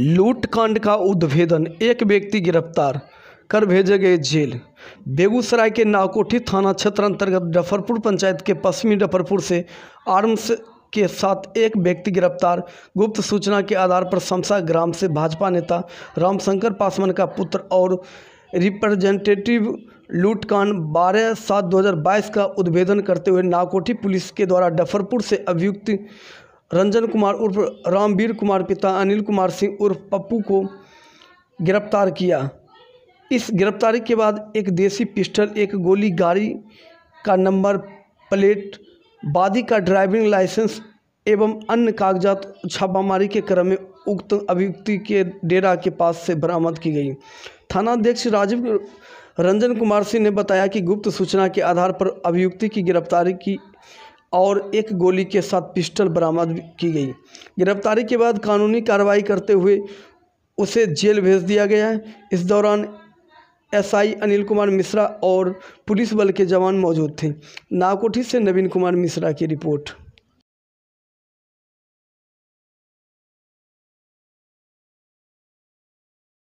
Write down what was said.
लूटकांड का उद्भेदन एक व्यक्ति गिरफ्तार कर भेजे गए जेल बेगूसराय के नावकोठी थाना क्षेत्र अंतर्गत डफरपुर पंचायत के पश्चिमी डफरपुर से आर्म्स के साथ एक व्यक्ति गिरफ्तार गुप्त सूचना के आधार पर समसा ग्राम से भाजपा नेता रामशंकर पासवान का पुत्र और रिप्रेजेंटेटिव लूटकांड बारह सात 2022 का उद्भेदन करते हुए नावकोठी पुलिस के द्वारा डफरपुर से अभियुक्त रंजन कुमार उर्फ रामवीर कुमार पिता अनिल कुमार सिंह उर्फ पप्पू को गिरफ्तार किया इस गिरफ्तारी के बाद एक देसी पिस्टल एक गोली गाड़ी का नंबर प्लेट बादी का ड्राइविंग लाइसेंस एवं अन्य कागजात छापामारी के क्रम में उक्त अभियुक्ति के डेरा के पास से बरामद की गई थानाध्यक्ष राजीव रंजन कुमार सिंह ने बताया कि गुप्त सूचना के आधार पर अभियुक्ति की गिरफ्तारी की और एक गोली के साथ पिस्टल बरामद की गई गिरफ्तारी के बाद कानूनी कार्रवाई करते हुए उसे जेल भेज दिया गया इस दौरान एसआई अनिल कुमार मिश्रा और पुलिस बल के जवान मौजूद थे नाकोठी से नवीन कुमार मिश्रा की रिपोर्ट